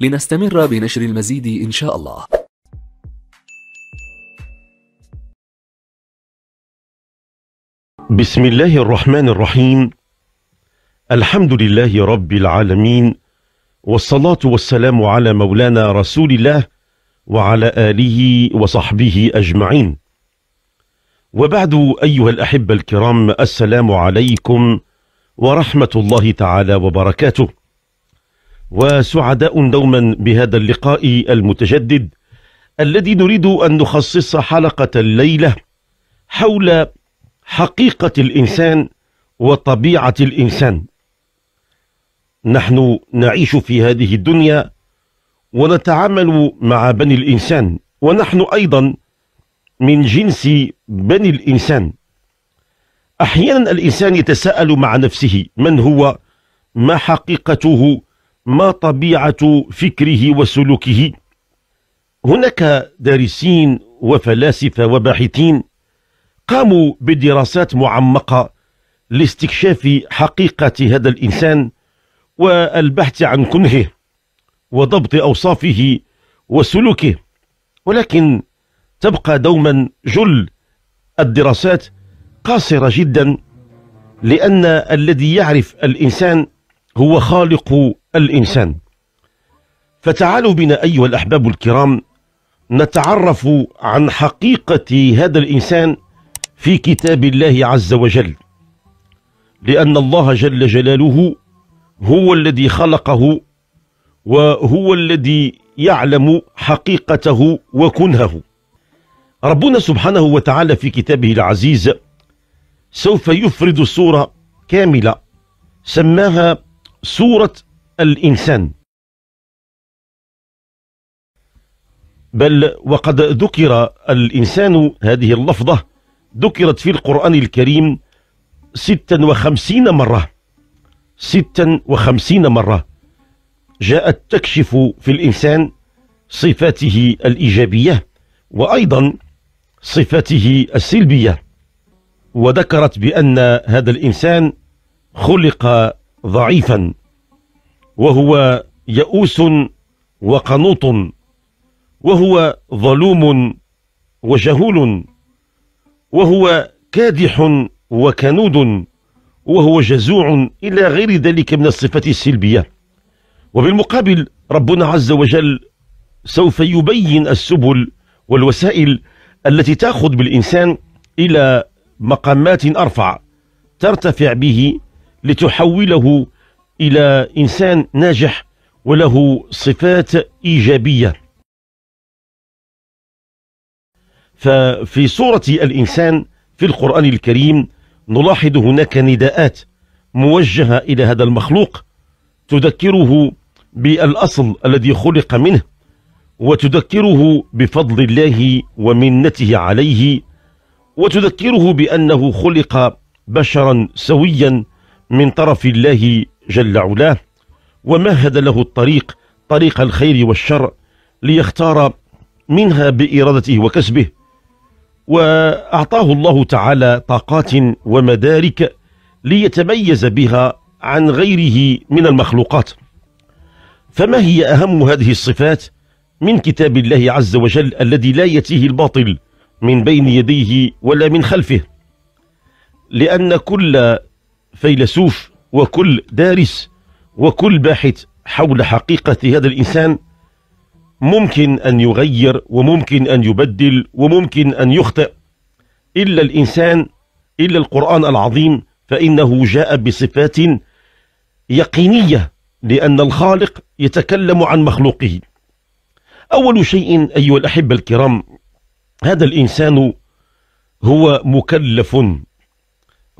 لنستمر بنشر المزيد إن شاء الله بسم الله الرحمن الرحيم الحمد لله رب العالمين والصلاة والسلام على مولانا رسول الله وعلى آله وصحبه أجمعين وبعد أيها الأحبة الكرام السلام عليكم ورحمة الله تعالى وبركاته وسعداء دوما بهذا اللقاء المتجدد الذي نريد أن نخصص حلقة الليلة حول حقيقة الإنسان وطبيعة الإنسان نحن نعيش في هذه الدنيا ونتعامل مع بني الإنسان ونحن أيضا من جنس بني الإنسان أحيانا الإنسان يتساءل مع نفسه من هو ما حقيقته ما طبيعة فكره وسلوكه هناك دارسين وفلاسفة وباحثين قاموا بدراسات معمقة لاستكشاف حقيقة هذا الإنسان والبحث عن كنهه وضبط أوصافه وسلوكه ولكن تبقى دوما جل الدراسات قاصرة جدا لأن الذي يعرف الإنسان هو خالق الإنسان فتعالوا بنا أيها الأحباب الكرام نتعرف عن حقيقة هذا الإنسان في كتاب الله عز وجل لأن الله جل جلاله هو الذي خلقه وهو الذي يعلم حقيقته وكنهه ربنا سبحانه وتعالى في كتابه العزيز سوف يفرد سورة كاملة سماها سورة الإنسان بل وقد ذكر الإنسان هذه اللفظة ذكرت في القرآن الكريم ستا وخمسين مرة ستا وخمسين مرة جاءت تكشف في الإنسان صفاته الإيجابية وأيضا صفاته السلبية وذكرت بأن هذا الإنسان خلق ضعيفا وهو يئوس وقنوط وهو ظلوم وجهول وهو كادح وكنود وهو جزوع إلى غير ذلك من الصفات السلبية وبالمقابل ربنا عز وجل سوف يبين السبل والوسائل التي تأخذ بالإنسان إلى مقامات أرفع ترتفع به لتحوله إلى إنسان ناجح وله صفات إيجابية ففي سوره الإنسان في القرآن الكريم نلاحظ هناك نداءات موجهة إلى هذا المخلوق تذكره بالأصل الذي خلق منه وتذكره بفضل الله ومنته عليه وتذكره بأنه خلق بشرا سويا من طرف الله جل علاه ومهد له الطريق طريق الخير والشر ليختار منها بإرادته وكسبه وأعطاه الله تعالى طاقات ومدارك ليتميز بها عن غيره من المخلوقات فما هي أهم هذه الصفات من كتاب الله عز وجل الذي لا يتيه الباطل من بين يديه ولا من خلفه لأن كل فيلسوف وكل دارس وكل باحث حول حقيقة هذا الإنسان ممكن أن يغير وممكن أن يبدل وممكن أن يخطئ إلا الإنسان إلا القرآن العظيم فإنه جاء بصفات يقينية لأن الخالق يتكلم عن مخلوقه أول شيء أيها الأحبة الكرام هذا الإنسان هو مكلف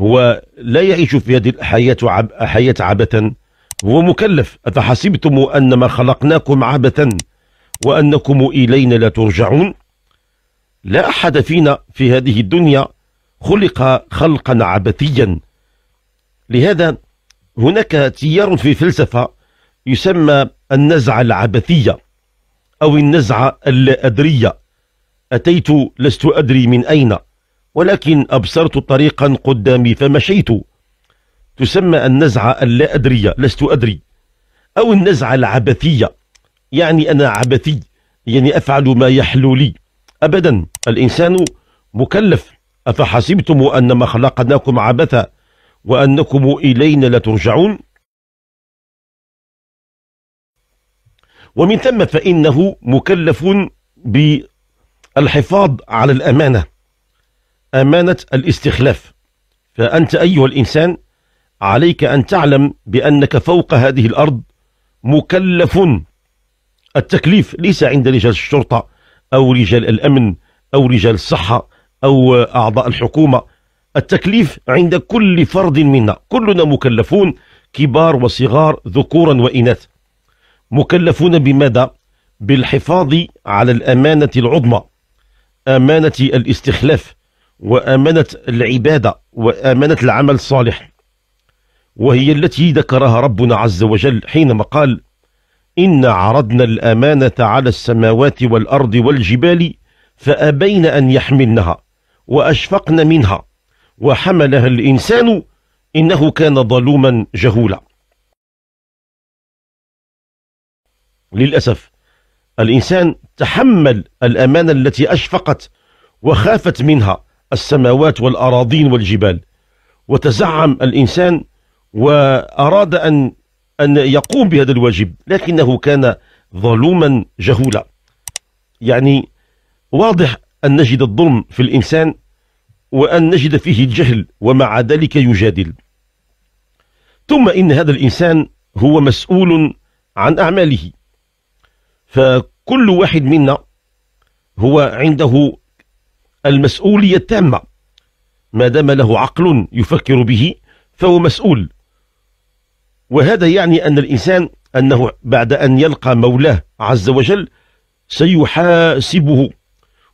هو لا يعيش في هذه الحياة عب... حياة عبثا هو مكلف أفحسبتم أنما خلقناكم عبثا وأنكم إلينا لا ترجعون لا أحد فينا في هذه الدنيا خلق خلقا عبثيا لهذا هناك تيار في الفلسفة يسمى النزعة العبثية أو النزعة اللا أدرية أتيت لست أدري من أين ولكن أبصرت طريقا قدامي فمشيت تسمى النزعة اللا أدرية لست أدري أو النزعة العبثية يعني أنا عبثي يعني أفعل ما يحلو لي أبدا الإنسان مكلف أفحسبتم أنما خلقناكم عبثا وأنكم إلينا لا ترجعون ومن ثم فإنه مكلف بالحفاظ على الأمانة أمانة الاستخلاف فأنت أيها الإنسان عليك أن تعلم بأنك فوق هذه الأرض مكلف التكليف ليس عند رجال الشرطة أو رجال الأمن أو رجال الصحة أو أعضاء الحكومة التكليف عند كل فرد منا كلنا مكلفون كبار وصغار ذكورا وإناث مكلفون بماذا؟ بالحفاظ على الأمانة العظمى أمانة الاستخلاف وأمانة العبادة وأمانة العمل الصالح وهي التي ذكرها ربنا عز وجل حينما قال إن عرضنا الأمانة على السماوات والأرض والجبال فأبين أن يحملنها وأشفقن منها وحملها الإنسان إنه كان ظلوما جهولا للأسف الإنسان تحمل الأمانة التي أشفقت وخافت منها السماوات والأراضين والجبال وتزعم الإنسان وأراد أن أن يقوم بهذا الواجب لكنه كان ظلوما جهولا يعني واضح أن نجد الظلم في الإنسان وأن نجد فيه الجهل ومع ذلك يجادل ثم إن هذا الإنسان هو مسؤول عن أعماله فكل واحد منا هو عنده المسؤولية التامة ما دام له عقل يفكر به فهو مسؤول وهذا يعني أن الإنسان أنه بعد أن يلقى مولاه عز وجل سيحاسبه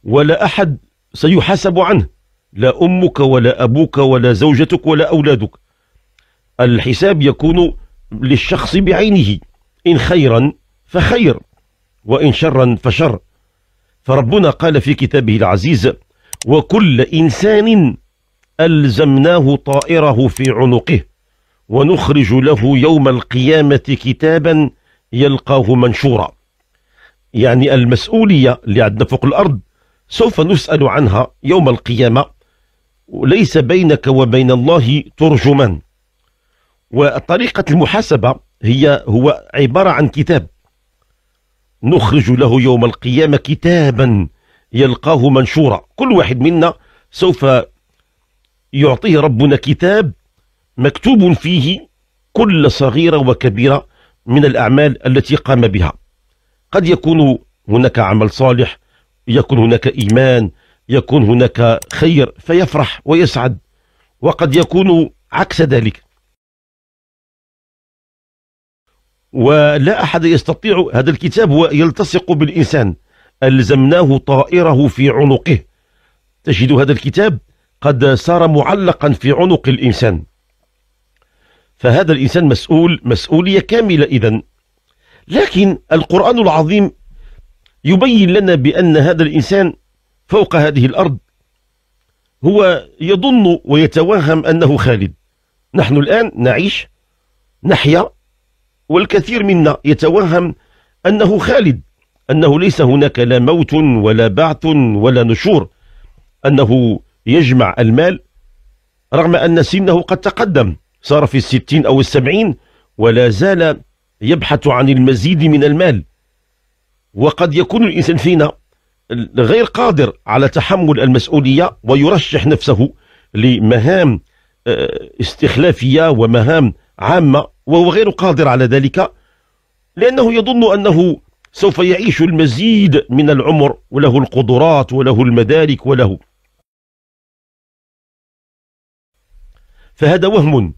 ولا أحد سيحاسب عنه لا أمك ولا أبوك ولا زوجتك ولا أولادك الحساب يكون للشخص بعينه إن خيرا فخير وإن شرا فشر فربنا قال في كتابه العزيز وكل إنسان ألزمناه طائره في عنقه ونخرج له يوم القيامة كتابا يلقاه منشورا يعني المسؤولية اللي عندنا فوق الأرض سوف نسأل عنها يوم القيامة وليس بينك وبين الله ترجمان وطريقة المحاسبة هي هو عبارة عن كتاب نخرج له يوم القيامة كتابا يلقاه منشورا كل واحد منا سوف يعطيه ربنا كتاب مكتوب فيه كل صغيرة وكبيرة من الأعمال التي قام بها قد يكون هناك عمل صالح يكون هناك إيمان يكون هناك خير فيفرح ويسعد وقد يكون عكس ذلك ولا أحد يستطيع هذا الكتاب ويلتصق بالإنسان ألزمناه طائره في عنقه تجد هذا الكتاب قد صار معلقا في عنق الإنسان فهذا الإنسان مسؤول مسؤولية كاملة إذا لكن القرآن العظيم يبين لنا بأن هذا الإنسان فوق هذه الأرض هو يظن ويتوهم أنه خالد نحن الآن نعيش نحيا والكثير منا يتوهم أنه خالد أنه ليس هناك لا موت ولا بعث ولا نشور أنه يجمع المال رغم أن سنه قد تقدم صار في الستين أو السبعين ولا زال يبحث عن المزيد من المال وقد يكون الإنسان فينا غير قادر على تحمل المسؤولية ويرشح نفسه لمهام آه، استخلافية ومهام عامة وهو غير قادر على ذلك لأنه يظن أنه سوف يعيش المزيد من العمر وله القدرات وله المدارك وله فهذا وهم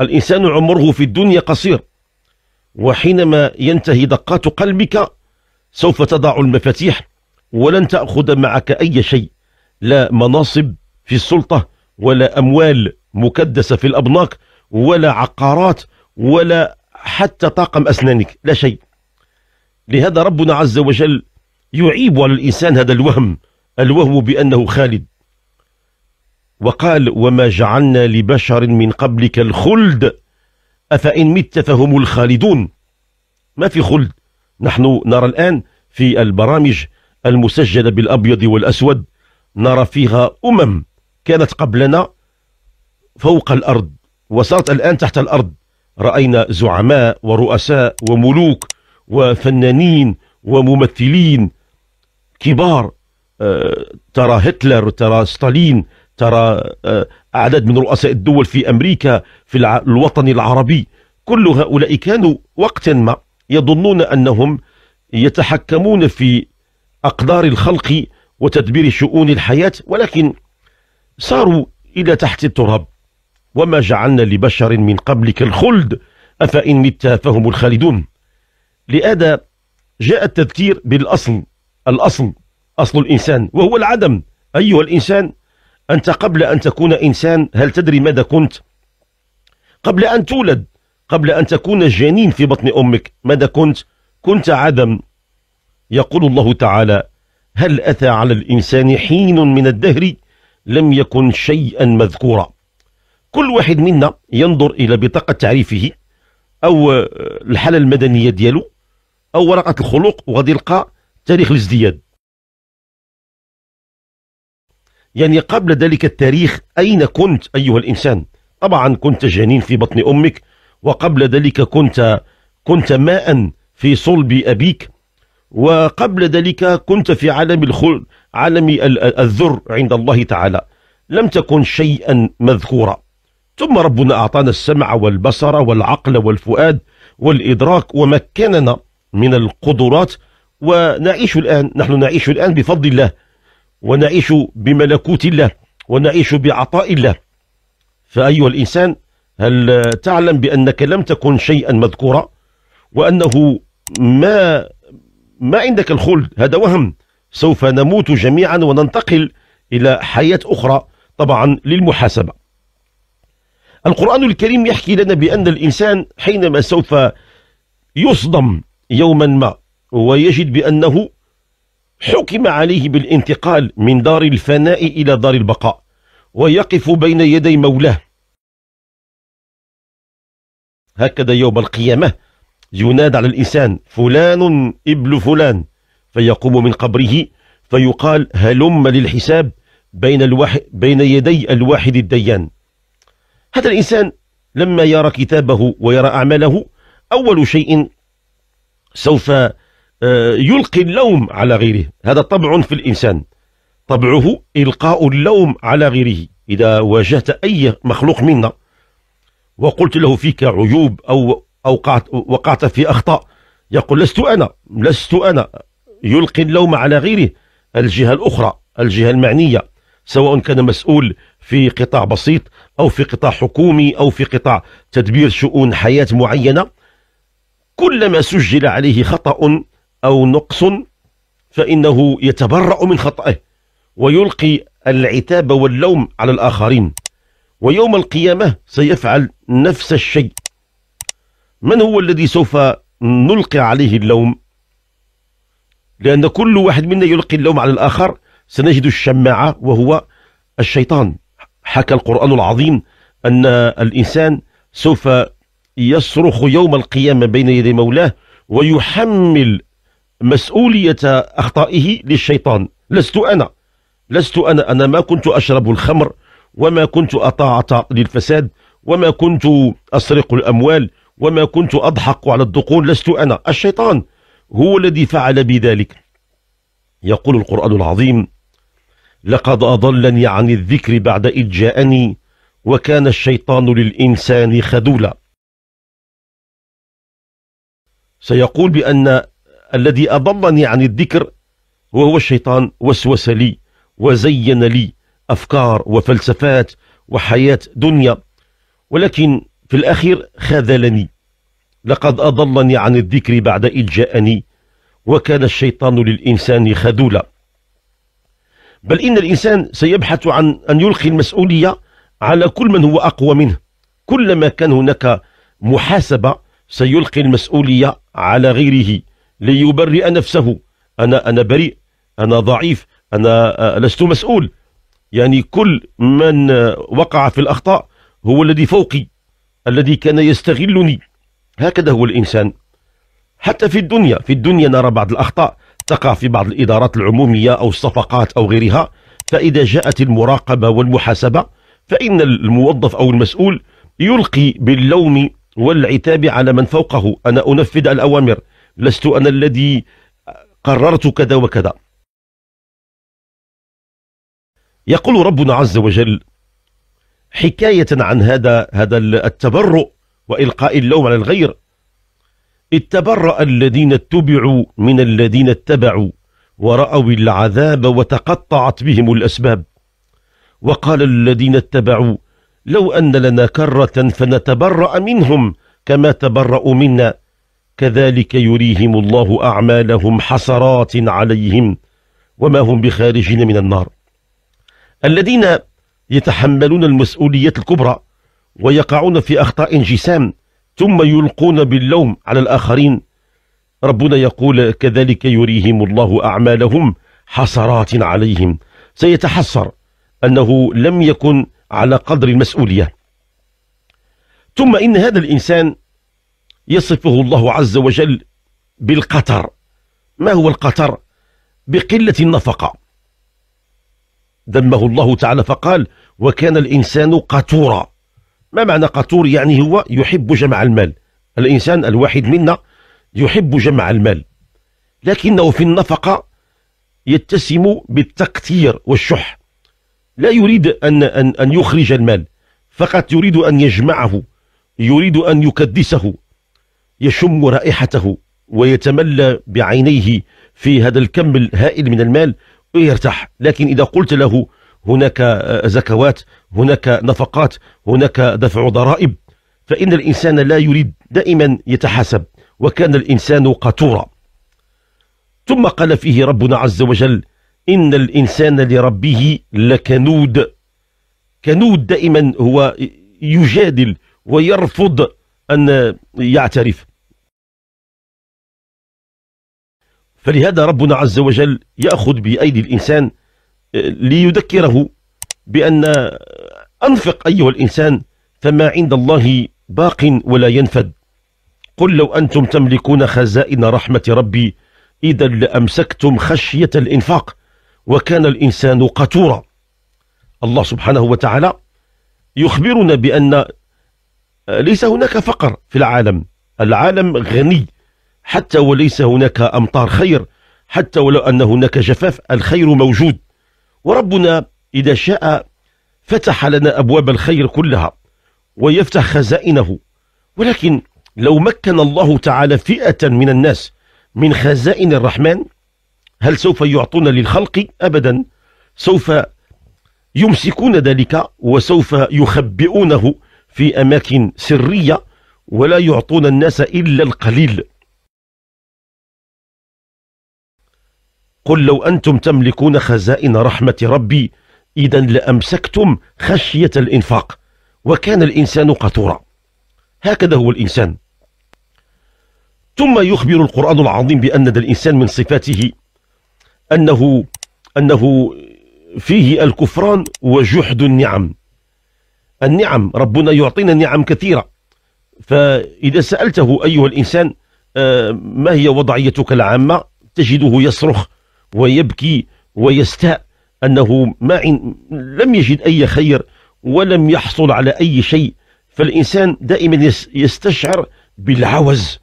الإنسان عمره في الدنيا قصير وحينما ينتهي دقات قلبك سوف تضع المفاتيح ولن تأخذ معك أي شيء لا مناصب في السلطة ولا أموال مكدسة في الأبناك ولا عقارات ولا حتى طاقم أسنانك لا شيء لهذا ربنا عز وجل يعيب على الإنسان هذا الوهم الوهم بأنه خالد وقال وما جعلنا لبشر من قبلك الخلد أفإن مت فهم الخالدون ما في خلد نحن نرى الآن في البرامج المسجلة بالأبيض والأسود نرى فيها أمم كانت قبلنا فوق الأرض وصارت الآن تحت الأرض رأينا زعماء ورؤساء وملوك وفنانين وممثلين كبار آه، ترى هتلر ترى ستالين ترى آه، أعداد من رؤساء الدول في أمريكا في الوطن العربي كل هؤلاء كانوا وقتا ما يظنون أنهم يتحكمون في أقدار الخلق وتدبير شؤون الحياة ولكن صاروا إلى تحت التراب وما جعلنا لبشر من قبلك الخلد أفإن مت فهم الخالدون لهذا جاء التذكير بالأصل الأصل أصل الإنسان وهو العدم أيها الإنسان أنت قبل أن تكون إنسان هل تدري ماذا كنت قبل أن تولد قبل أن تكون الجنين في بطن أمك ماذا كنت كنت عدم يقول الله تعالى هل أتى على الإنسان حين من الدهر لم يكن شيئا مذكورا كل واحد منا ينظر إلى بطاقة تعريفه أو آه، الحالة المدنية ديالو او ورقه الخلق وغادي يلقى تاريخ الازدياد يعني قبل ذلك التاريخ اين كنت ايها الانسان طبعا كنت جنين في بطن امك وقبل ذلك كنت كنت ماء في صلب ابيك وقبل ذلك كنت في عالم الخل عالم الذر عند الله تعالى لم تكن شيئا مذكورا ثم ربنا أعطانا السمع والبصر والعقل والفؤاد والإدراك ومكننا من القدرات ونعيش الآن نحن نعيش الآن بفضل الله ونعيش بملكوت الله ونعيش بعطاء الله فأيها الإنسان هل تعلم بأنك لم تكن شيئا مذكورا وأنه ما ما عندك الخلد هذا وهم سوف نموت جميعا وننتقل إلى حياة أخرى طبعا للمحاسبة القرآن الكريم يحكي لنا بأن الإنسان حينما سوف يصدم يوما ما ويجد بأنه حكم عليه بالانتقال من دار الفناء إلى دار البقاء ويقف بين يدي مولاه هكذا يوم القيامة ينادى على الإنسان فلان ابن فلان فيقوم من قبره فيقال هلم للحساب بين, الوح... بين يدي الواحد الديان هذا الإنسان لما يرى كتابه ويرى أعماله أول شيء سوف آه، يلقي اللوم على غيره هذا طبع في الإنسان طبعه إلقاء اللوم على غيره إذا واجهت أي مخلوق منا وقلت له فيك عيوب أو أوقعت وقعت في أخطاء يقول لست أنا لست أنا يلقي اللوم على غيره الجهة الأخرى الجهة المعنية سواء كان مسؤول في قطاع بسيط أو في قطاع حكومي أو في قطاع تدبير شؤون حياة معينة كلما سجل عليه خطأ أو نقص فإنه يتبرأ من خطأه ويلقي العتاب واللوم على الآخرين ويوم القيامة سيفعل نفس الشيء من هو الذي سوف نلقي عليه اللوم لأن كل واحد منا يلقي اللوم على الآخر سنجد الشماعة وهو الشيطان حكى القرآن العظيم أن الإنسان سوف يصرخ يوم القيامة بين يدي مولاه ويحمل مسؤولية أخطائه للشيطان لست أنا لست أنا أنا ما كنت أشرب الخمر وما كنت أطاعة للفساد وما كنت أسرق الأموال وما كنت أضحك على الدقون لست أنا الشيطان هو الذي فعل بذلك يقول القرآن العظيم لقد أضلني عن الذكر بعد إذ جاءني وكان الشيطان للإنسان خذولا سيقول بأن الذي أضلني عن الذكر وهو الشيطان وسوس لي وزين لي أفكار وفلسفات وحياة دنيا ولكن في الأخير خذلني لقد أضلني عن الذكر بعد إذ جاءني وكان الشيطان للإنسان خذولا بل إن الإنسان سيبحث عن أن يلقي المسؤولية على كل من هو أقوى منه كلما كان هناك محاسبة سيلقي المسؤولية على غيره ليبرئ نفسه أنا أنا بريء أنا ضعيف أنا لست مسؤول يعني كل من وقع في الأخطاء هو الذي فوقي الذي كان يستغلني هكذا هو الإنسان حتى في الدنيا في الدنيا نرى بعض الأخطاء تقع في بعض الإدارات العمومية أو الصفقات أو غيرها فإذا جاءت المراقبة والمحاسبة فإن الموظف أو المسؤول يلقي باللوم والعتاب على من فوقه أنا أنفذ الأوامر لست أنا الذي قررت كذا وكذا يقول ربنا عز وجل حكاية عن هذا هذا التبرؤ وإلقاء اللوم على الغير اتبرأ الذين اتبعوا من الذين اتبعوا ورأوا العذاب وتقطعت بهم الأسباب وقال الذين اتبعوا لو أن لنا كرة فنتبرأ منهم كما تبرأوا منا كذلك يريهم الله أعمالهم حسرات عليهم وما هم بخارجين من النار الذين يتحملون المسؤولية الكبرى ويقعون في أخطاء جسام ثم يلقون باللوم على الآخرين ربنا يقول كذلك يريهم الله أعمالهم حسرات عليهم سيتحسر أنه لم يكن على قدر المسؤولية ثم إن هذا الإنسان يصفه الله عز وجل بالقتر ما هو القتر بقلة النفقة دمه الله تعالى فقال وكان الإنسان قطورا ما معنى قطور يعني هو يحب جمع المال الإنسان الواحد منا يحب جمع المال لكنه في النفقة يتسم بالتقتير والشح لا يريد أن, أن, أن يخرج المال فقط يريد أن يجمعه يريد أن يكدسه يشم رائحته ويتملى بعينيه في هذا الكم الهائل من المال ويرتاح لكن إذا قلت له هناك زكوات هناك نفقات هناك دفع ضرائب فإن الإنسان لا يريد دائما يتحاسب وكان الإنسان قتورا ثم قال فيه ربنا عز وجل إن الإنسان لربه لكنود كنود دائما هو يجادل ويرفض أن يعترف فلهذا ربنا عز وجل يأخذ بأيدي الإنسان آه، ليذكره بأن أنفق أيها الإنسان فما عند الله باق ولا ينفد قل لو أنتم تملكون خزائن رحمة ربي إذا لأمسكتم خشية الإنفاق وكان الإنسان قتورا الله سبحانه وتعالى يخبرنا بأن آه، ليس هناك فقر في العالم العالم غني حتى وليس هناك أمطار خير حتى ولو أن هناك جفاف الخير موجود وربنا إذا شاء فتح لنا أبواب الخير كلها ويفتح خزائنه ولكن لو مكن الله تعالى فئة من الناس من خزائن الرحمن هل سوف يعطون للخلق أبدا سوف يمسكون ذلك وسوف يخبئونه في أماكن سرية ولا يعطون الناس إلا القليل قل لو أنتم تملكون خزائن رحمة ربي إذا لأمسكتم خشية الإنفاق وكان الإنسان قطورا هكذا هو الإنسان ثم يخبر القرآن العظيم بأن الإنسان من صفاته أنه أنه فيه الكفران وجحد النعم النعم ربنا يعطينا نعم كثيرة فإذا سألته أيها الإنسان آه، ما هي وضعيتك العامة تجده يصرخ ويبكي ويستاء أنه ما لم يجد أي خير ولم يحصل على أي شيء فالإنسان دائما يستشعر بالعوز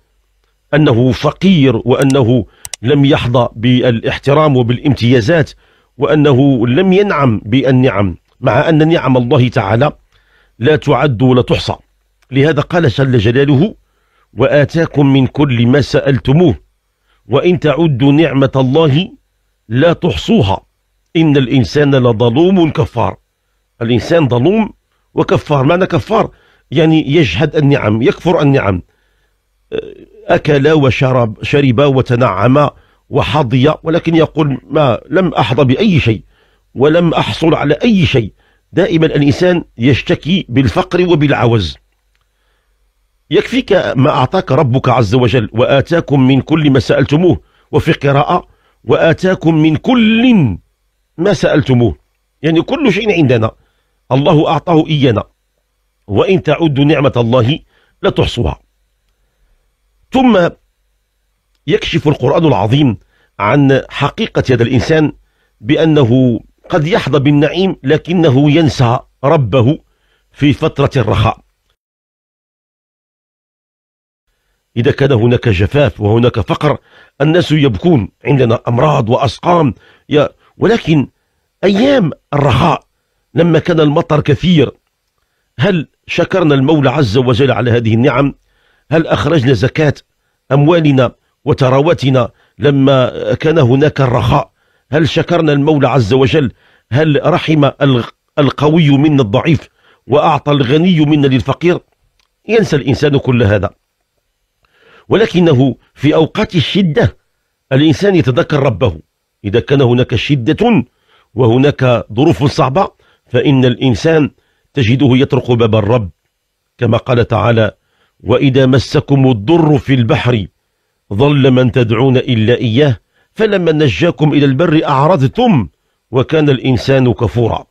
أنه فقير وأنه لم يحظى بالاحترام وبالامتيازات وأنه لم ينعم بالنعم مع أن نعم الله تعالى لا تعد ولا تحصى لهذا قال جل جلاله وآتاكم من كل ما سألتموه وإن تعدوا نعمة الله لا تحصوها إن الإنسان لظلوم كفار الإنسان ظلوم وكفار معنى كفار يعني يجهد النعم يكفر النعم أكل وشرب شرب وتنعم وحظي ولكن يقول ما لم أحظى بأي شيء ولم أحصل على أي شيء دائما الإنسان يشتكي بالفقر وبالعوز يكفيك ما أعطاك ربك عز وجل وآتاكم من كل ما سألتموه وفي قراءة وآتاكم من كل ما سألتموه يعني كل شيء عندنا الله أعطاه إيانا وإن تعدوا نعمة الله لا تحصوها ثم يكشف القرآن العظيم عن حقيقة هذا الإنسان بأنه قد يحظى بالنعيم لكنه ينسى ربه في فترة الرخاء إذا كان هناك جفاف وهناك فقر الناس يبكون عندنا أمراض وأسقام يا ولكن أيام الرخاء لما كان المطر كثير هل شكرنا المولى عز وجل على هذه النعم هل أخرجنا زكاة أموالنا وثرواتنا لما كان هناك الرخاء هل شكرنا المولى عز وجل هل رحم القوي منا الضعيف وأعطى الغني منا للفقير ينسى الإنسان كل هذا ولكنه في أوقات الشدة الإنسان يتذكر ربه إذا كان هناك شدة وهناك ظروف صعبة فإن الإنسان تجده يطرق باب الرب كما قال تعالى وإذا مسكم الضر في البحر ظل من تدعون إلا إياه فلما نجاكم إلى البر أعرضتم وكان الإنسان كفورا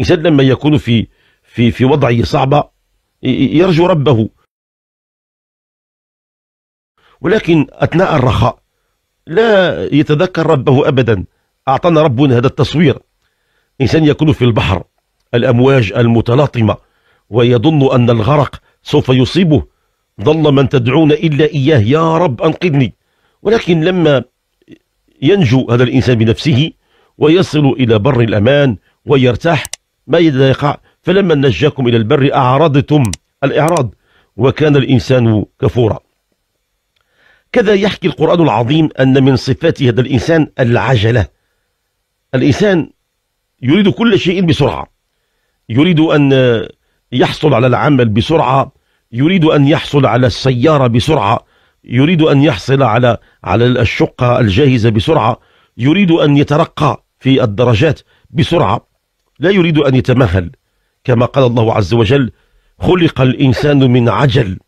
إنسان لما يكون في في في وضعه صعبة يرجو ربه ولكن أثناء الرخاء لا يتذكر ربه أبدا أعطانا ربنا هذا التصوير إنسان يكون في البحر الأمواج المتلاطمة ويظن أن الغرق سوف يصيبه ضل من تدعون إلا إياه يا رب أنقذني ولكن لما ينجو هذا الإنسان بنفسه ويصل إلى بر الأمان ويرتاح ما يقع فلما نجاكم إلى البر أعرضتم الإعراض وكان الإنسان كفورا كذا يحكي القرآن العظيم أن من صفات هذا الإنسان العجلة الإنسان يريد كل شيء بسرعة يريد أن يحصل على العمل بسرعة يريد أن يحصل على السيارة بسرعة يريد أن يحصل على على الشقة الجاهزة بسرعة يريد أن يترقى في الدرجات بسرعة لا يريد أن يتمهل كما قال الله عز وجل خلق الإنسان من عجل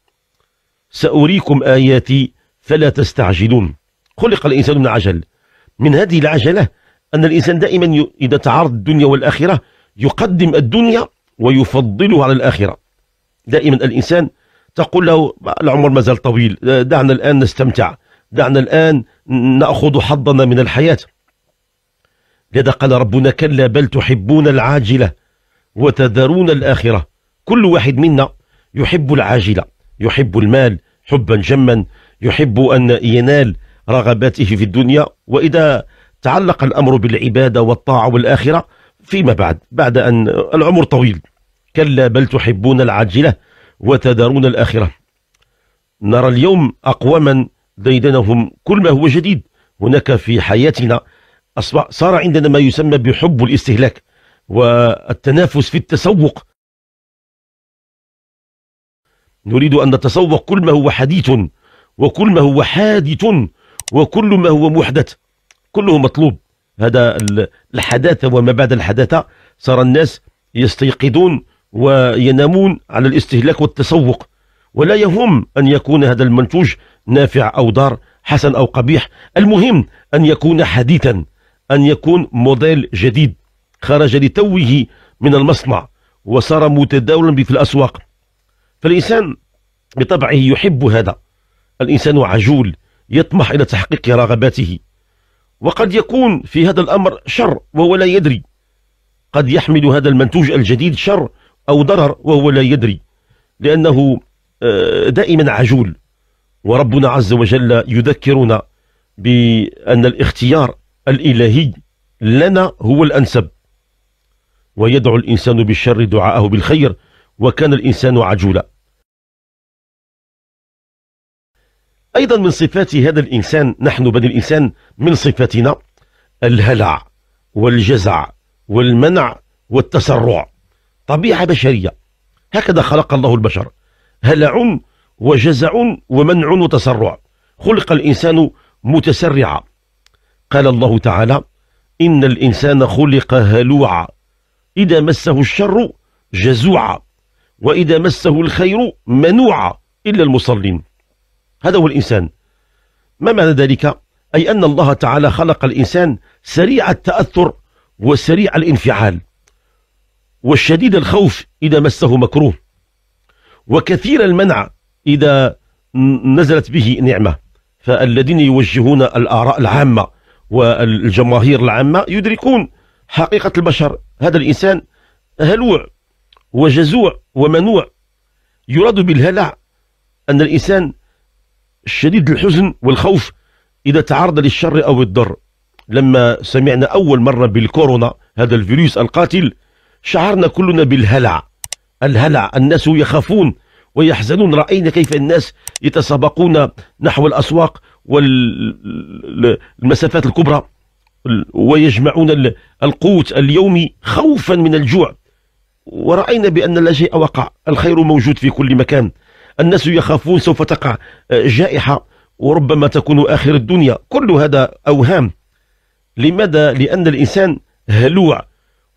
سأريكم آياتي فلا تستعجلون خلق الإنسان من عجل من هذه العجلة أن الإنسان دائما إذا تعارض الدنيا والآخرة يقدم الدنيا ويفضلها على الآخرة دائما الإنسان تقول له العمر ما زال طويل دعنا الآن نستمتع دعنا الآن نأخذ حظنا من الحياة لذا قال ربنا كلا بل تحبون العاجلة وتذرون الآخرة كل واحد منا يحب العاجلة يحب المال حبا جما يحب أن ينال رغباته في الدنيا وإذا تعلق الأمر بالعبادة والطاعة والآخرة فيما بعد بعد أن العمر طويل كلا بل تحبون العاجلة وتذرون الآخرة نرى اليوم أقواما ديدنهم كل ما هو جديد هناك في حياتنا أصبح صار عندنا ما يسمى بحب الاستهلاك والتنافس في التسوق نريد أن نتسوق كل ما هو حديث وكل ما هو حادث وكل ما هو محدث كله مطلوب هذا الحداثة وما بعد الحداثة صار الناس يستيقظون وينامون على الاستهلاك والتسوق ولا يهم أن يكون هذا المنتوج نافع أو ضار حسن أو قبيح المهم أن يكون حديثا أن يكون موديل جديد خرج لتوه من المصنع وصار متداولا في الأسواق فالإنسان بطبعه يحب هذا الإنسان عجول يطمح إلى تحقيق رغباته وقد يكون في هذا الأمر شر وهو لا يدري قد يحمل هذا المنتوج الجديد شر أو ضرر وهو لا يدري لأنه آه، دائما عجول وربنا عز وجل يذكرنا بأن الاختيار الإلهي لنا هو الأنسب ويدعو الإنسان بالشر دعاءه بالخير وكان الإنسان عجولا أيضا من صفات هذا الإنسان نحن بني الإنسان من صفاتنا الهلع والجزع والمنع والتسرع طبيعة بشرية هكذا خلق الله البشر هلع وجزع ومنع وتسرع خلق الإنسان متسرعا قال الله تعالى إن الإنسان خلق هلوعا إذا مسه الشر جزوعا وإذا مسه الخير منوعا إلا المصلين هذا هو الإنسان ما معنى ذلك؟ أي أن الله تعالى خلق الإنسان سريع التأثر وسريع الانفعال والشديد الخوف إذا مسه مكروه وكثير المنع إذا نزلت به نعمة فالذين يوجهون الآراء العامة والجماهير العامة يدركون حقيقة البشر هذا الإنسان هلوع وجزوع ومنوع يراد بالهلع أن الإنسان شديد الحزن والخوف إذا تعرض للشر أو الضر لما سمعنا أول مرة بالكورونا هذا الفيروس القاتل شعرنا كلنا بالهلع الهلع الناس يخافون ويحزنون رأينا كيف الناس يتسابقون نحو الأسواق والمسافات الكبرى ويجمعون القوت اليومي خوفا من الجوع ورأينا بأن لا شيء وقع الخير موجود في كل مكان الناس يخافون سوف تقع آه، جائحة وربما تكون آخر الدنيا كل هذا أوهام لماذا؟ لأن الإنسان هلوع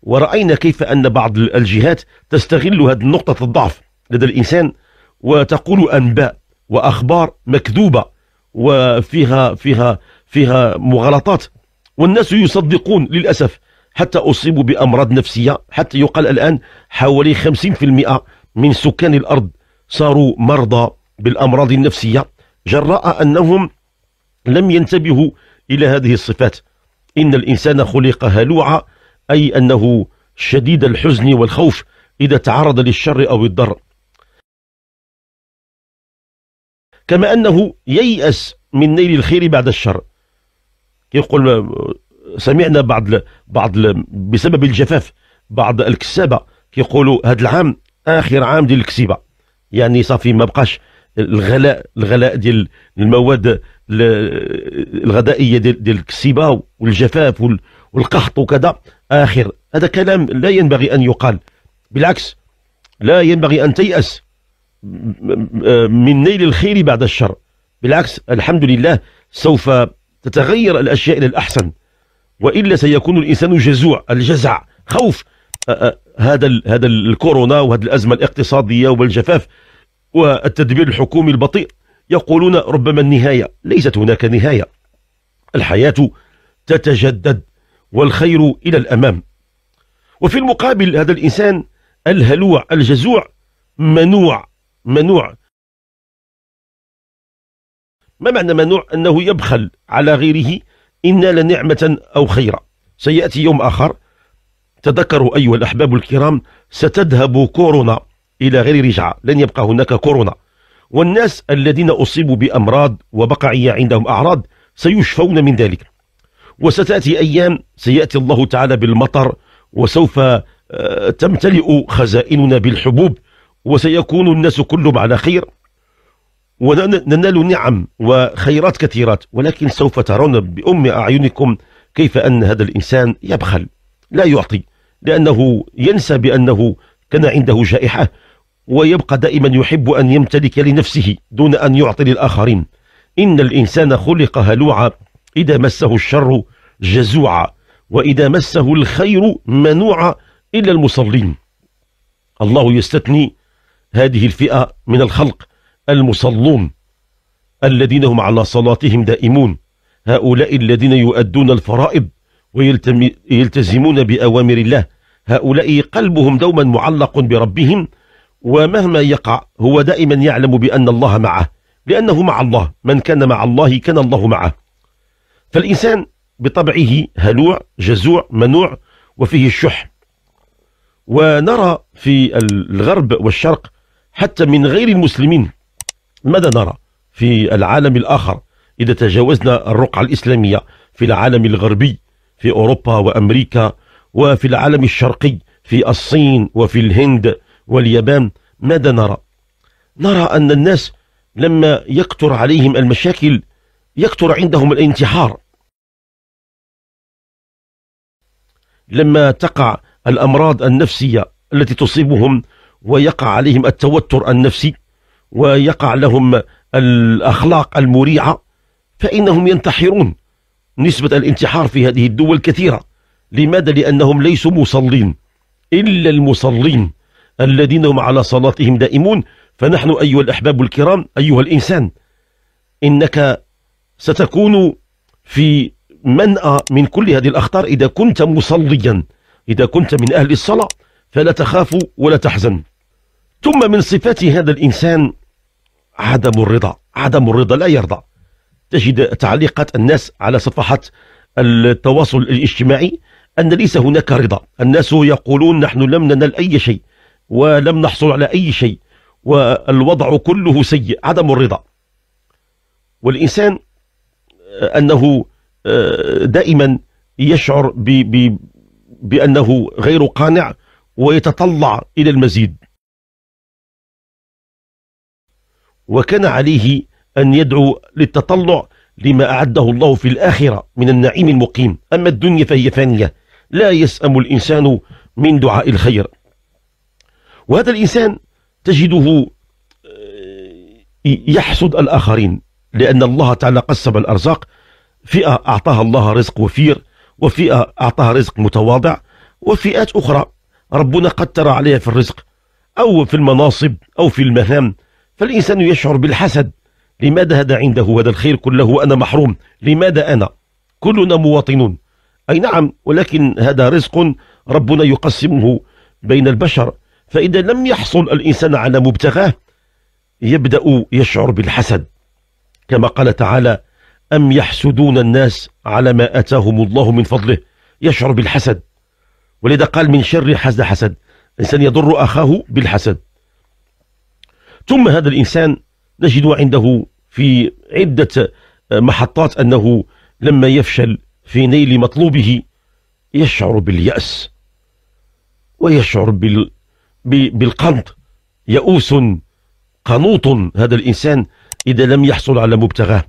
ورأينا كيف أن بعض الجهات تستغل هذه النقطة الضعف لدى الإنسان وتقول أنباء وأخبار مكذوبة وفيها فيها فيها مغالطات والناس يصدقون للأسف حتى أصيبوا بأمراض نفسية حتى يقال الآن حوالي 50% من سكان الأرض صاروا مرضى بالأمراض النفسية جراء أنهم لم ينتبهوا إلى هذه الصفات إن الإنسان خلق هلوعا أي أنه شديد الحزن والخوف إذا تعرض للشر أو الضر كما أنه ييأس من نيل الخير بعد الشر يقول سمعنا بعض ل... بعض ل... بسبب الجفاف بعض الكسابه كيقولوا هذا العام اخر عام ديال الكسيبه يعني صافي ما بقاش الغلاء الغلاء ديال المواد الغذائيه ديال الكسيبه والجفاف والقحط وكذا آخر هذا كلام لا ينبغي أن يقال بالعكس لا ينبغي أن تيأس من نيل الخير بعد الشر بالعكس الحمد لله سوف تتغير الأشياء إلى الأحسن وإلا سيكون الإنسان جزوع الجزع خوف هذا هذا الكورونا وهذه الأزمة الاقتصادية والجفاف والتدبير الحكومي البطيء يقولون ربما النهاية ليست هناك نهاية الحياة تتجدد والخير إلى الأمام وفي المقابل هذا الإنسان الهلوع الجزوع منوع منوع ما معنى منوع أنه يبخل على غيره إن لنعمة أو خيرا سيأتي يوم آخر تذكروا أيها الأحباب الكرام ستذهب كورونا إلى غير رجعة لن يبقى هناك كورونا والناس الذين أصيبوا بأمراض وبقعية عندهم أعراض سيشفون من ذلك وستأتي أيام سيأتي الله تعالى بالمطر وسوف آه، تمتلئ خزائننا بالحبوب وسيكون الناس كلهم على خير وننال نعم وخيرات كثيرات ولكن سوف ترون بأم أعينكم كيف أن هذا الإنسان يبخل لا يعطي لأنه ينسى بأنه كان عنده جائحة ويبقى دائما يحب أن يمتلك لنفسه دون أن يعطي للآخرين إن الإنسان خلق هلوعا إذا مسه الشر جزوعا وإذا مسه الخير منوعا إلا المصلين الله يستثني هذه الفئة من الخلق المصلون الذين هم على صلاتهم دائمون هؤلاء الذين يؤدون الفرائض ويلتزمون بأوامر الله هؤلاء قلبهم دوما معلق بربهم ومهما يقع هو دائما يعلم بأن الله معه لأنه مع الله من كان مع الله كان الله معه فالإنسان بطبعه هلوع جزوع منوع وفيه الشح ونرى في الغرب والشرق حتى من غير المسلمين ماذا نرى في العالم الآخر إذا تجاوزنا الرقعة الإسلامية في العالم الغربي في أوروبا وأمريكا وفي العالم الشرقي في الصين وفي الهند واليابان ماذا نرى؟ نرى أن الناس لما يكثر عليهم المشاكل يكثر عندهم الانتحار لما تقع الأمراض النفسية التي تصيبهم ويقع عليهم التوتر النفسي ويقع لهم الأخلاق المريعة فإنهم ينتحرون نسبة الانتحار في هذه الدول كثيرة لماذا؟ لأنهم ليسوا مصلين إلا المصلين الذين هم على صلاتهم دائمون فنحن أيها الأحباب الكرام أيها الإنسان إنك ستكون في منأى من كل هذه الأخطار إذا كنت مصليا إذا كنت من أهل الصلاة فلا تخاف ولا تحزن ثم من صفات هذا الإنسان عدم الرضا عدم الرضا لا يرضى تجد تعليقات الناس على صفحات التواصل الاجتماعي أن ليس هناك رضا الناس يقولون نحن لم ننل أي شيء ولم نحصل على أي شيء والوضع كله سيء عدم الرضا والإنسان أنه آه، دائما يشعر ب ب بأنه غير قانع ويتطلع إلى المزيد وكان عليه أن يدعو للتطلع لما أعده الله في الآخرة من النعيم المقيم أما الدنيا فهي فانية لا يسأم الإنسان من دعاء الخير وهذا الإنسان تجده آه، يحسد الآخرين لأن الله تعالى قسم الأرزاق فئة أعطاها الله رزق وفير وفئة أعطاها رزق متواضع وفئات أخرى ربنا قدر عليها في الرزق أو في المناصب أو في المهام فالإنسان يشعر بالحسد لماذا هذا عنده هذا الخير كله وأنا محروم لماذا أنا كلنا مواطنون أي نعم ولكن هذا رزق ربنا يقسمه بين البشر فإذا لم يحصل الإنسان على مبتغاه يبدأ يشعر بالحسد كما قال تعالى أم يحسدون الناس على ما أتاهم الله من فضله يشعر بالحسد ولذا قال من شر حسد حسد الإنسان يضر أخاه بالحسد ثم هذا الإنسان نجد عنده في عدة محطات أنه لما يفشل في نيل مطلوبه يشعر باليأس ويشعر بال... بالقنط يئوس قنوط هذا الإنسان إذا لم يحصل على مبتغاه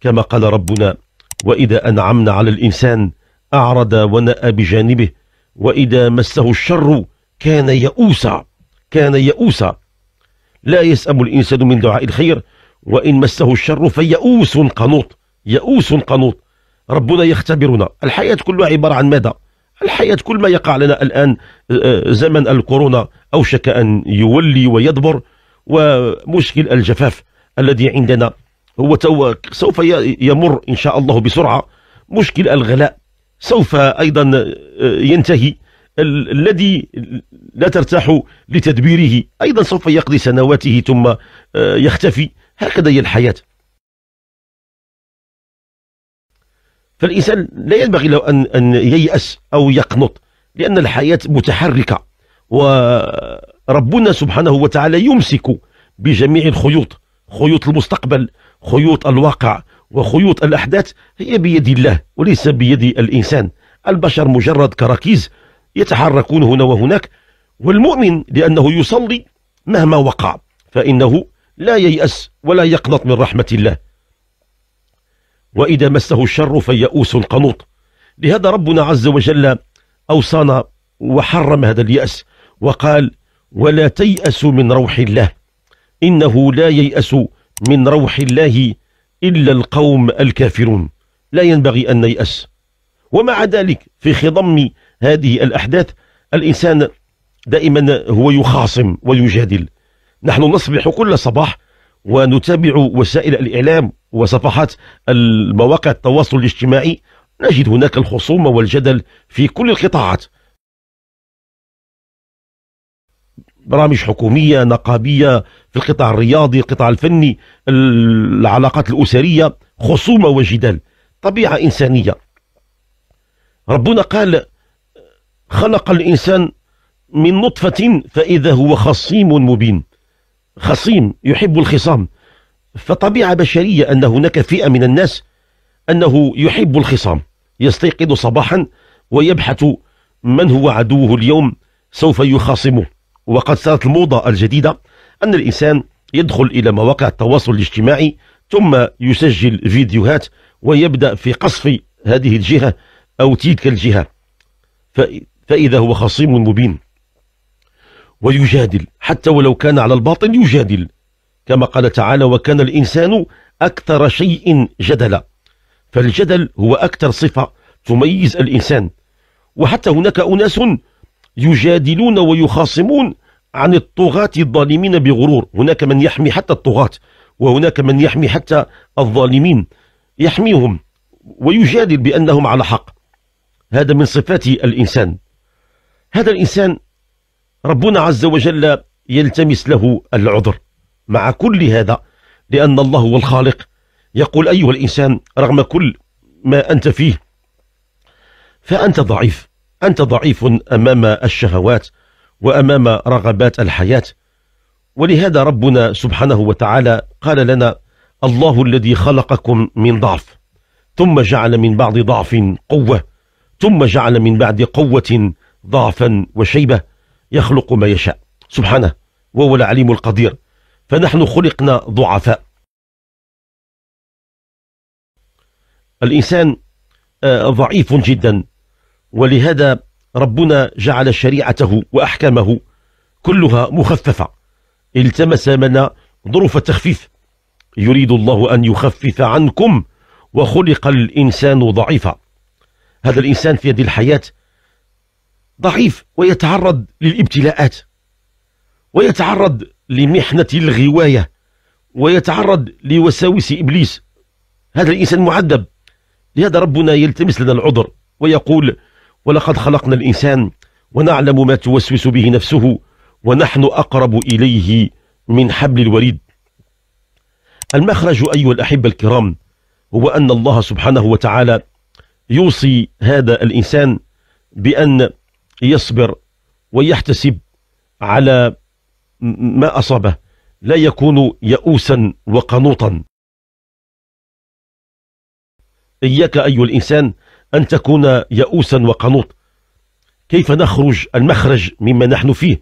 كما قال ربنا وإذا أنعمنا على الإنسان أعرض ونأى بجانبه وإذا مسه الشر كان يئوسا كان يئوسا لا يسأم الإنسان من دعاء الخير وإن مسه الشر فيئوس قنوط يئوس قنوط ربنا يختبرنا الحياة كلها عبارة عن ماذا الحياة كل ما يقع لنا الآن آه، آه، زمن الكورونا أوشك أن يولي ويدبر ومشكل الجفاف الذي عندنا هو سوف يمر إن شاء الله بسرعة مشكل الغلاء سوف أيضا آه، ينتهي الذي لا ترتاح لتدبيره أيضا سوف يقضي سنواته ثم آه، يختفي هكذا هي الحياة فالإنسان لا ينبغي له أن ييأس أو يقنط لأن الحياة متحركة و ربنا سبحانه وتعالى يمسك بجميع الخيوط خيوط المستقبل خيوط الواقع وخيوط الأحداث هي بيد الله وليس بيد الإنسان البشر مجرد كراكيز يتحركون هنا وهناك والمؤمن لأنه يصلي مهما وقع فإنه لا ييأس ولا يقنط من رحمة الله وإذا مسه الشر فيئوس قنوط لهذا ربنا عز وجل أوصانا وحرم هذا اليأس وقال ولا تيأس من روح الله إنه لا ييأس من روح الله إلا القوم الكافرون لا ينبغي أن نيأس ومع ذلك في خضم هذه الأحداث الإنسان دائما هو يخاصم ويجادل نحن نصبح كل صباح ونتابع وسائل الإعلام وصفحات المواقع التواصل الاجتماعي نجد هناك الخصومة والجدل في كل القطاعات برامج حكومية نقابية في القطاع الرياضي القطاع الفني العلاقات الأسرية خصومة وجدال طبيعة إنسانية ربنا قال خلق الإنسان من نطفة فإذا هو خصيم مبين خصيم يحب الخصام فطبيعة بشرية أن هناك فئة من الناس أنه يحب الخصام يستيقظ صباحا ويبحث من هو عدوه اليوم سوف يخاصمه وقد صارت الموضة الجديدة أن الإنسان يدخل إلى مواقع التواصل الاجتماعي ثم يسجل فيديوهات ويبدأ في قصف هذه الجهة أو تلك الجهة فإذا هو خصيم مبين ويجادل حتى ولو كان على الباطل يجادل كما قال تعالى وكان الإنسان أكثر شيء جدلا فالجدل هو أكثر صفة تميز الإنسان وحتى هناك أناس يجادلون ويخاصمون عن الطغاة الظالمين بغرور هناك من يحمي حتى الطغاة وهناك من يحمي حتى الظالمين يحميهم ويجادل بأنهم على حق هذا من صفات الإنسان هذا الإنسان ربنا عز وجل يلتمس له العذر مع كل هذا لأن الله هو الخالق يقول أيها الإنسان رغم كل ما أنت فيه فأنت ضعيف أنت ضعيف أمام الشهوات وأمام رغبات الحياة ولهذا ربنا سبحانه وتعالى قال لنا الله الذي خلقكم من ضعف ثم جعل من بعد ضعف قوة ثم جعل من بعد قوة ضعفا وشيبة يخلق ما يشاء سبحانه وهو العليم القدير فنحن خلقنا ضعفاء الإنسان آه، ضعيف جدا ولهذا ربنا جعل شريعته وأحكامه كلها مخففة التمس منا ظروف التخفيف يريد الله أن يخفف عنكم وخلق الإنسان ضعيفا هذا الإنسان في هذه الحياة ضعيف ويتعرض للابتلاءات ويتعرض لمحنة الغواية ويتعرض لوساوس إبليس هذا الإنسان معذب لهذا ربنا يلتمس لنا العذر ويقول ولقد خلقنا الإنسان ونعلم ما توسوس به نفسه ونحن أقرب إليه من حبل الوريد المخرج أيها الأحبة الكرام هو أن الله سبحانه وتعالى يوصي هذا الإنسان بأن يصبر ويحتسب على ما أصابه لا يكون يئوسا وقنوطا إياك أيها الإنسان أن تكون يئوسا وقنوط كيف نخرج المخرج مما نحن فيه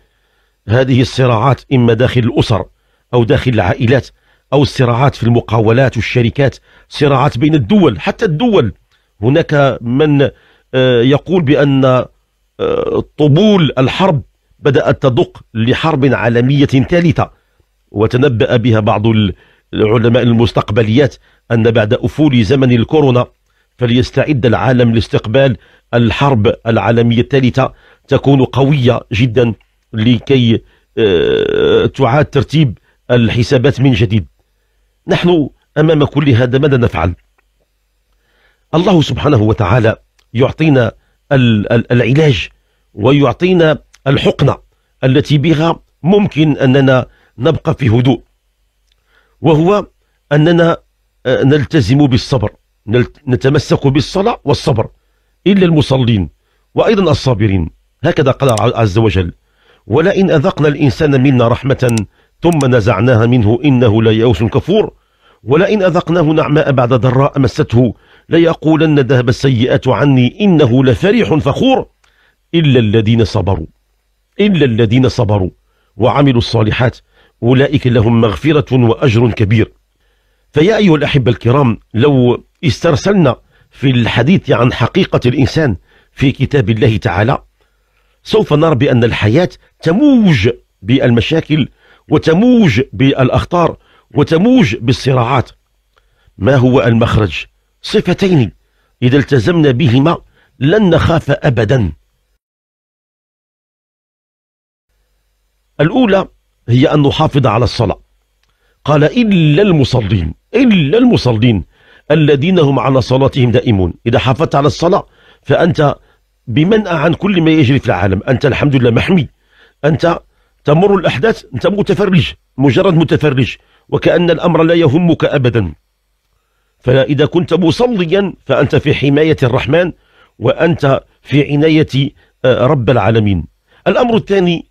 هذه الصراعات إما داخل الأسر أو داخل العائلات أو الصراعات في المقاولات والشركات صراعات بين الدول حتى الدول هناك من آه، يقول بأن آه، طبول الحرب بدأت تدق لحرب عالمية ثالثة وتنبأ بها بعض العلماء المستقبليات أن بعد أفول زمن الكورونا فليستعد العالم لاستقبال الحرب العالمية الثالثة تكون قوية جدا لكي آه، تعاد ترتيب الحسابات من جديد نحن أمام كل هذا ماذا نفعل الله سبحانه وتعالى يعطينا العلاج ويعطينا الحقنة التي بها ممكن أننا نبقى في هدوء وهو أننا آه، نلتزم بالصبر نتمسك بالصلاة والصبر إلا المصلين وأيضا الصابرين هكذا قال عز وجل ولئن أذقنا الإنسان منا رحمة ثم نزعناها منه إنه يأوس كفور ولئن أذقناه نعماء بعد ضراء مسته ليقولن ذهب السيئات عني إنه لفرح فخور إلا الذين صبروا إلا الذين صبروا وعملوا الصالحات أولئك لهم مغفرة وأجر كبير فيا أيها الأحبة الكرام لو استرسلنا في الحديث عن حقيقة الإنسان في كتاب الله تعالى سوف نرى بأن الحياة تموج بالمشاكل وتموج بالأخطار وتموج بالصراعات ما هو المخرج صفتين إذا التزمنا بهما لن نخاف أبدا الأولى هي أن نحافظ على الصلاة قال إلا المصلين إلا المصلين الذين هم على صلاتهم دائمون إذا حافظت على الصلاة فأنت بمنأى عن كل ما يجري في العالم أنت الحمد لله محمي أنت تمر الأحداث أنت متفرج مجرد متفرج وكأن الأمر لا يهمك أبدا فإذا كنت مصليا فأنت في حماية الرحمن وأنت في عناية آه، رب العالمين الأمر الثاني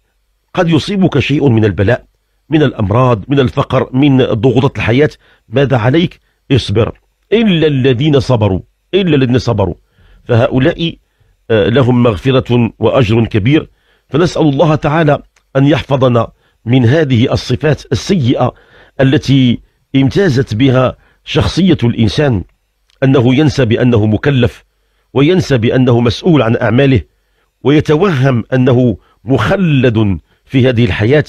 قد يصيبك شيء من البلاء من الأمراض من الفقر من ضغوطات الحياة ماذا عليك اصبر إلا الذين صبروا إلا الذين صبروا فهؤلاء آه، لهم مغفرة وأجر كبير فنسأل الله تعالى أن يحفظنا من هذه الصفات السيئة التي امتازت بها شخصية الإنسان أنه ينسى بأنه مكلف وينسى بأنه مسؤول عن أعماله ويتوهم أنه مخلد في هذه الحياة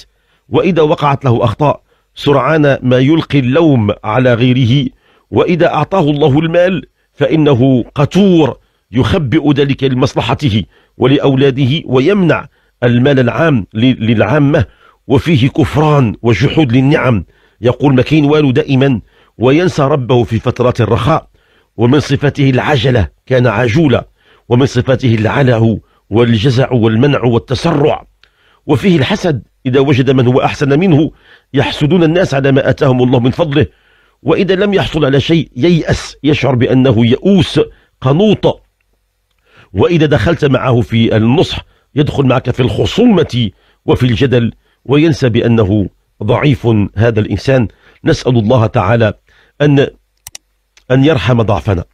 وإذا وقعت له أخطاء سرعان ما يلقي اللوم على غيره وإذا أعطاه الله المال فإنه قتور يخبئ ذلك لمصلحته ولأولاده ويمنع المال العام للعامة وفيه كفران وجحود للنعم يقول مكين والو دائما وينسى ربه في فترات الرخاء ومن صفاته العجلة كان عجولا ومن صفاته العله والجزع والمنع والتسرع وفيه الحسد إذا وجد من هو أحسن منه يحسدون الناس على ما أتاهم الله من فضله وإذا لم يحصل على شيء ييأس يشعر بأنه يئوس قنوط وإذا دخلت معه في النصح يدخل معك في الخصومة وفي الجدل وينسى بأنه ضعيف هذا الإنسان نسأل الله تعالى أن أن يرحم ضعفنا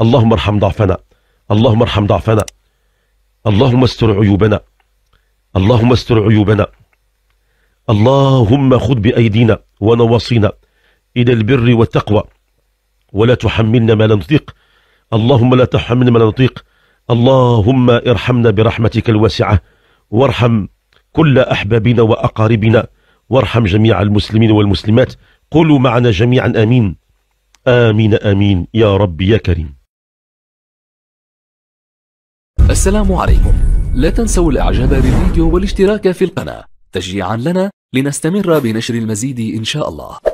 اللهم ارحم ضعفنا اللهم ارحم ضعفنا اللهم استر عيوبنا اللهم استر عيوبنا اللهم خذ بأيدينا ونواصينا إلى البر والتقوى ولا تحملنا ما لا نطيق اللهم لا تحملنا ما لا نطيق اللهم ارحمنا برحمتك الواسعة وارحم كل أحبابنا وأقاربنا وارحم جميع المسلمين والمسلمات قولوا معنا جميعا آمين آمين آمين يا رب يا كريم السلام عليكم لا تنسوا الإعجاب بالفيديو والاشتراك في القناة تشجيعا لنا لنستمر بنشر المزيد إن شاء الله